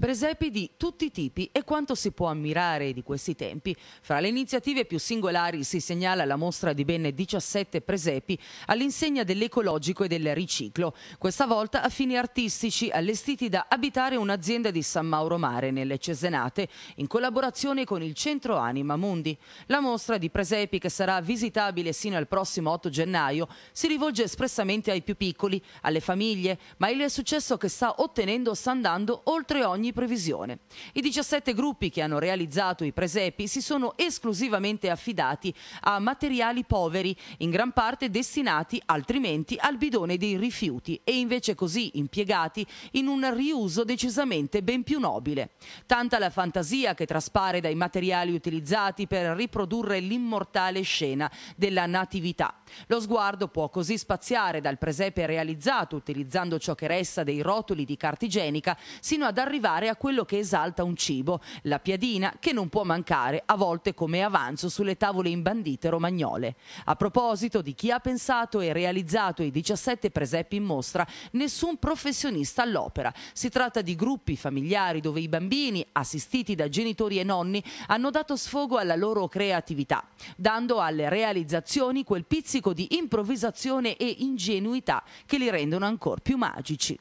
Presepi di tutti i tipi e quanto si può ammirare di questi tempi. Fra le iniziative più singolari si segnala la mostra di ben 17 presepi all'insegna dell'ecologico e del riciclo, questa volta a fini artistici allestiti da abitare un'azienda di San Mauro Mare nelle Cesenate in collaborazione con il Centro Anima Mundi. La mostra di presepi che sarà visitabile sino al prossimo 8 gennaio si rivolge espressamente ai più piccoli, alle famiglie, ma il successo che sta ottenendo sta andando oltre ogni ogni previsione. I 17 gruppi che hanno realizzato i presepi si sono esclusivamente affidati a materiali poveri, in gran parte destinati altrimenti al bidone dei rifiuti e invece così impiegati in un riuso decisamente ben più nobile. Tanta la fantasia che traspare dai materiali utilizzati per riprodurre l'immortale scena della Natività lo sguardo può così spaziare dal presepe realizzato utilizzando ciò che resta dei rotoli di carta igienica sino ad arrivare a quello che esalta un cibo, la piadina che non può mancare a volte come avanzo sulle tavole imbandite romagnole. A proposito di chi ha pensato e realizzato i 17 presepi in mostra, nessun professionista all'opera. Si tratta di gruppi familiari dove i bambini, assistiti da genitori e nonni, hanno dato sfogo alla loro creatività, dando alle realizzazioni quel pizzico pizzico di improvvisazione e ingenuità che li rendono ancora più magici.